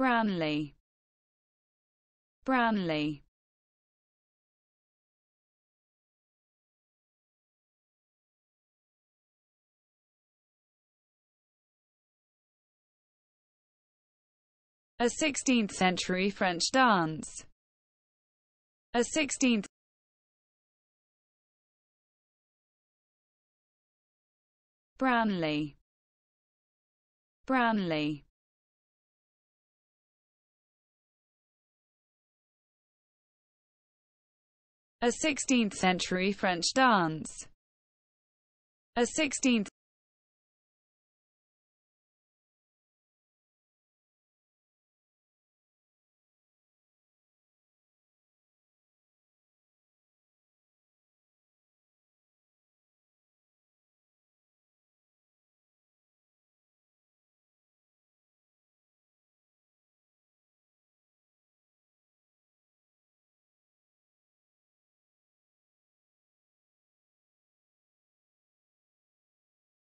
Brownlee Brownlee A 16th-century French dance. A 16th Brownlee Brownlee a 16th-century French dance. A 16th